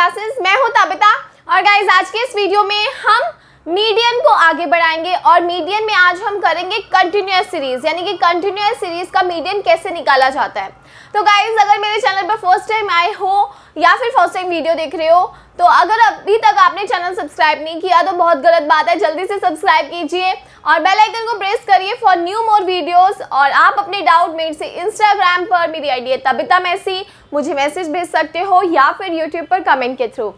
Classes मैं हूं तबिता और गाइज आज के इस वीडियो में हम मीडियम को आगे बढ़ाएंगे और मीडियम में आज हम करेंगे कंटिन्यूस सीरीज यानी कि कंटिन्यूस सीरीज का मीडियम कैसे निकाला जाता है तो गाइज अगर मेरे चैनल पर फर्स्ट टाइम आए हो या फिर फर्स्ट टाइम वीडियो देख रहे हो तो अगर अभी तक आपने चैनल सब्सक्राइब नहीं किया तो बहुत गलत बात है जल्दी से सब्सक्राइब कीजिए और बेल आइकन को प्रेस करिए फॉर न्यू मोर वीडियोस और आप अपने डाउट मेरे से इंस्टाग्राम पर मेरी आईडी है तबिता मैसी मुझे मैसेज भेज सकते हो या फिर यूट्यूब पर कमेंट के थ्रू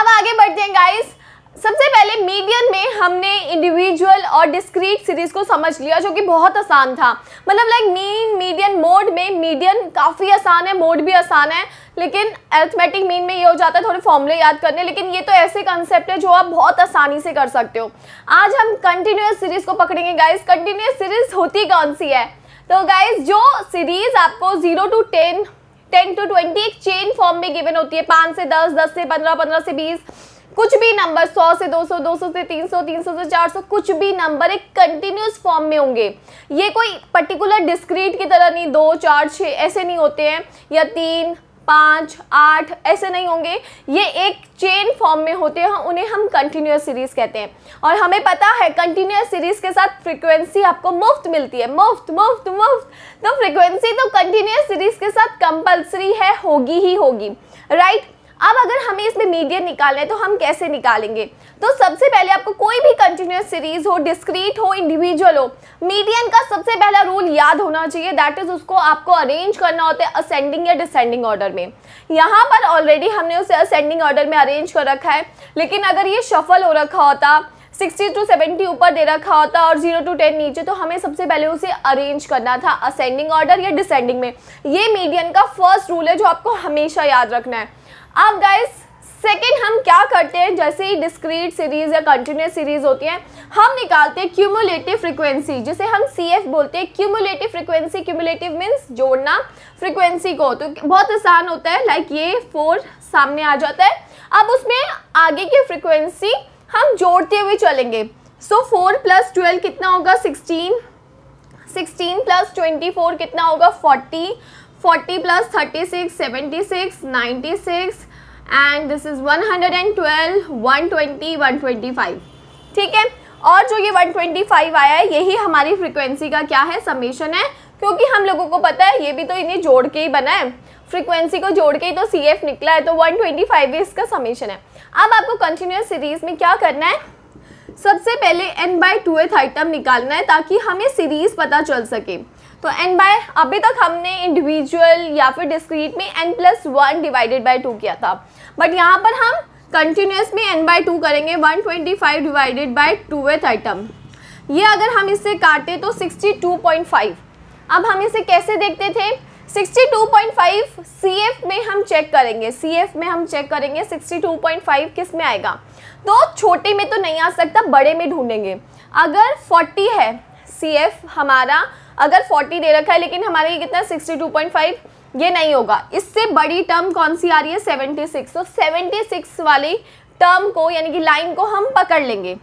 अब आगे बढ़ते हैं गाइज़ सबसे पहले मीडियन में हमने इंडिविजुअल और डिस्क्रीट सीरीज को समझ लिया जो कि बहुत आसान था मतलब लाइक मीन मीडियन मोड में मीडियन काफ़ी आसान है मोड भी आसान है लेकिन एथमेटिक मीन में ये हो जाता है थोड़े फॉर्मूले याद करने लेकिन ये तो ऐसे कंसेप्ट है जो आप बहुत आसानी से कर सकते हो आज हम कंटिन्यूस सीरीज को पकड़ेंगे गाइज कंटिन्यूस सीरीज होती कौन सी है तो गाइज जो सीरीज आपको zero two ten ten two twenty एक चेन फॉर्म में गिवन होती है पाँच से दस दस से पंद्रह पंद्रह से बीस कुछ भी नंबर 100 से 200, 200 से 300, 300 से 400 कुछ भी नंबर एक कंटिन्यूस फॉर्म में होंगे ये कोई पर्टिकुलर डिस्क्रीट की तरह नहीं दो चार छः ऐसे नहीं होते हैं या तीन पाँच आठ ऐसे नहीं होंगे ये एक चेन फॉर्म में होते हैं उन्हें हम कंटिन्यूस सीरीज़ कहते हैं और हमें पता है कंटिन्यूस सीरीज़ के साथ फ्रीक्वेंसी आपको मुफ्त मिलती है मुफ्त मुफ्त मुफ्त तो फ्रीक्वेंसी तो कंटिन्यूस सीरीज़ के साथ कंपलसरी है होगी ही होगी राइट right? अब अगर हमें इसमें मीडियन निकालना है तो हम कैसे निकालेंगे तो सबसे पहले आपको कोई भी कंटिन्यूस सीरीज हो डिस्क्रीट हो इंडिविजुअल हो मीडियन का सबसे पहला रूल याद होना चाहिए दैट इज उसको आपको अरेंज करना होता है असेंडिंग या डिसेंडिंग ऑर्डर में यहाँ पर ऑलरेडी हमने उसे असेंडिंग ऑर्डर में अरेंज कर रखा है लेकिन अगर ये शफल हो रखा होता सिक्सटी टू सेवेंटी ऊपर दे रखा होता और जीरो टू टेन नीचे तो हमें सबसे पहले उसे अरेंज करना था असेंडिंग ऑर्डर या डिसेंडिंग में ये मीडियन का फर्स्ट रूल है जो आपको हमेशा याद रखना है अब गाइस सेकेंड हम क्या करते हैं जैसे ही डिस्क्रीट सीरीज या कंटिन्यूस सीरीज होती है हम निकालते हैं क्यूमुलेटिव फ्रीक्वेंसी जिसे हम सी एफ बोलते हैं क्यूमुलेटिव फ्रीक्वेंसी क्यूमुलेटिव मीन्स जोड़ना फ्रीक्वेंसी को तो बहुत आसान होता है लाइक ये फोर सामने आ जाता है अब उसमें आगे की फ्रीक्वेंसी हम जोड़ते हुए चलेंगे सो फोर प्लस ट्वेल्व कितना होगा sixteen sixteen plus twenty four कितना होगा forty 40 plus 36, 76, 96 and this is 112, 120, 125 ठीक है और जो ये 125 आया है यही हमारी फ्रीक्वेंसी का क्या है समेशन है क्योंकि हम लोगों को पता है ये भी तो इन्हें जोड़ के ही बना है फ्रीक्वेंसी को जोड़ के ही तो सी एफ निकला है तो 125 भी इसका समेशन है अब आपको कंटिन्यूस सीरीज में क्या करना है सबसे पहले N by two th item निकालना है ताकि हमें सीरीज पता चल सके तो एन बाय अभी तक हमने इंडिविजुअल या फिर डिस्क्रीट में N plus one divided by two किया था बट यहाँ पर हम कंटिन्यूस में एन बाई टू करेंगे one twenty five divided by two th item ये अगर हम इससे काटें तो सिक्सटी टू पॉइंट फाइव अब हम इसे कैसे देखते थे 62.5 CF में हम चेक करेंगे CF में हम चेक करेंगे 62.5 किस में आएगा तो छोटे में तो नहीं आ सकता बड़े में ढूंढेंगे अगर 40 है CF हमारा अगर 40 दे रखा है लेकिन हमारे ये कितना 62.5 ये नहीं होगा इससे बड़ी टर्म कौन सी आ रही है 76 तो 76 वाली टर्म को यानी कि लाइन को हम पकड़ लेंगे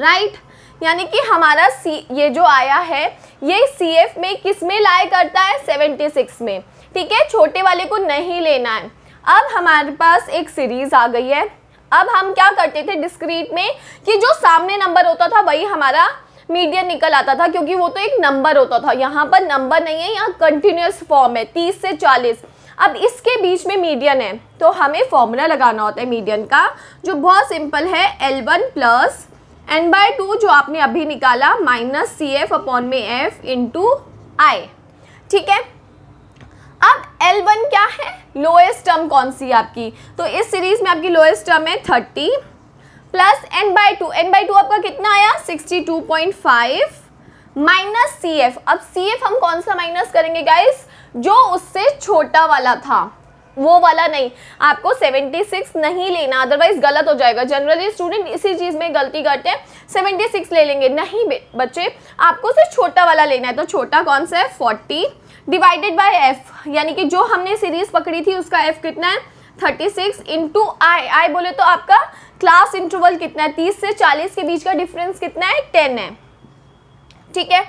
राइट यानी कि हमारा सी ये जो आया है ये सी एफ में किस में लाया करता है 76 में ठीक है छोटे वाले को नहीं लेना है अब हमारे पास एक सीरीज़ आ गई है अब हम क्या करते थे डिस्क्रीट में कि जो सामने नंबर होता था वही हमारा मीडियन निकल आता था क्योंकि वो तो एक नंबर होता था यहाँ पर नंबर नहीं है यहाँ कंटिन्यूस फॉर्म है तीस से चालीस अब इसके बीच में मीडियन है तो हमें फॉर्मूला लगाना होता है मीडियन का जो बहुत सिंपल है L one plus N by two जो आपने अभी निकाला माइनस सी एफ अपॉन में एफ इंटू आई ठीक है अब एल वन क्या है लोएस्ट टर्म कौन सी है आपकी तो इस सीरीज में आपकी लोएस्ट टर्म है thirty plus N by two N by two आपका कितना आया sixty two point five minus C F अब सी एफ हम कौन सा माइनस करेंगे गाइस जो उससे छोटा वाला था वो वाला नहीं आपको 76 नहीं लेना अदरवाइज गलत हो जाएगा जनरली स्टूडेंट इसी चीज़ में गलती करते हैं 76 ले लेंगे नहीं बच्चे आपको सिर्फ छोटा वाला लेना है तो छोटा कौन सा है 40 डिवाइडेड बाय एफ यानी कि जो हमने सीरीज़ पकड़ी थी उसका एफ कितना है thirty six into I I बोले तो आपका क्लास इंटरवल कितना है तीस से चालीस के बीच का डिफरेंस कितना है टेन है ठीक है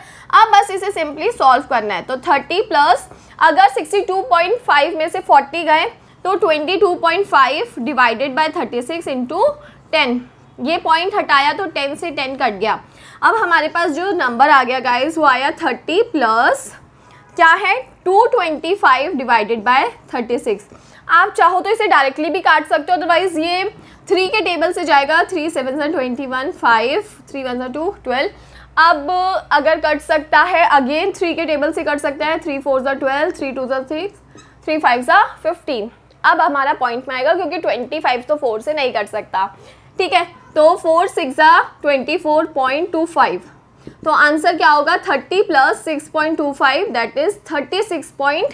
अब बस इसे सिंपली सॉल्व करना है तो थर्टी प्लस अगर सिक्सटी टू पॉइंट फाइव में से फोर्टी गए तो twenty two point five divided by thirty six into ten ये पॉइंट हटाया तो टेन से टेन कट गया अब हमारे पास जो नंबर आ गया गाइज वो आया थर्टी प्लस क्या है two twenty five divided by thirty six आप चाहो तो इसे डायरेक्टली भी काट सकते हो अदरवाइज ये थ्री के टेबल से जाएगा थ्री सेवन सा twenty one five three one सा टू ट्वेल्व अब अगर कट सकता है अगेन थ्री के टेबल से कट सकता है थ्री फोर ज़ा ट्वेल्व थ्री टू ज़ा सिक्स थ्री फाइव ज़ा फिफ्टीन अब हमारा पॉइंट में आएगा क्योंकि ट्वेंटी फाइव तो फोर से नहीं कट सकता ठीक है तो फोर सिक्स ज़ा twenty four point two five तो आंसर क्या होगा thirty plus six point two five that is thirty six point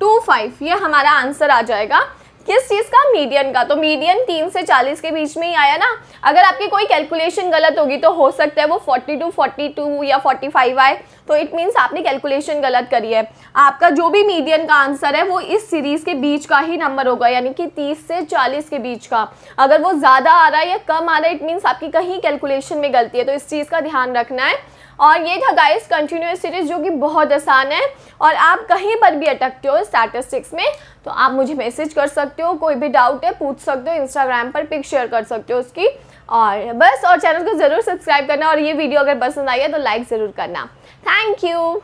two five ये हमारा आंसर आ जाएगा किस चीज़ का मीडियन का तो मीडियन तीन से चालीस के बीच में ही आया ना अगर आपकी कोई कैलकुलेशन गलत होगी तो हो सकता है वो फोर्टी टू फोर्टी टू या फोर्टी फाइव आए तो इट मीन्स आपने कैलकुलेशन गलत करी है आपका जो भी मीडियन का आंसर है वो इस सीरीज़ के बीच का ही नंबर होगा यानी कि तीस से चालीस के बीच का अगर वो ज़्यादा आ रहा है या कम आ रहा है इट मीन्स आपकी कहीं कैलकुलेशन में गलती है तो इस चीज़ का ध्यान रखना है और ये था गाइस कंटिन्यूस सीरीज जो कि बहुत आसान है और आप कहीं पर भी अटकते हो स्टैटिस्टिक्स में तो आप मुझे मैसेज कर सकते हो कोई भी डाउट है पूछ सकते हो इंस्टाग्राम पर पिक शेयर कर सकते हो उसकी और बस और चैनल को ज़रूर सब्सक्राइब करना और ये वीडियो अगर पसंद आई है तो लाइक ज़रूर करना थैंक यू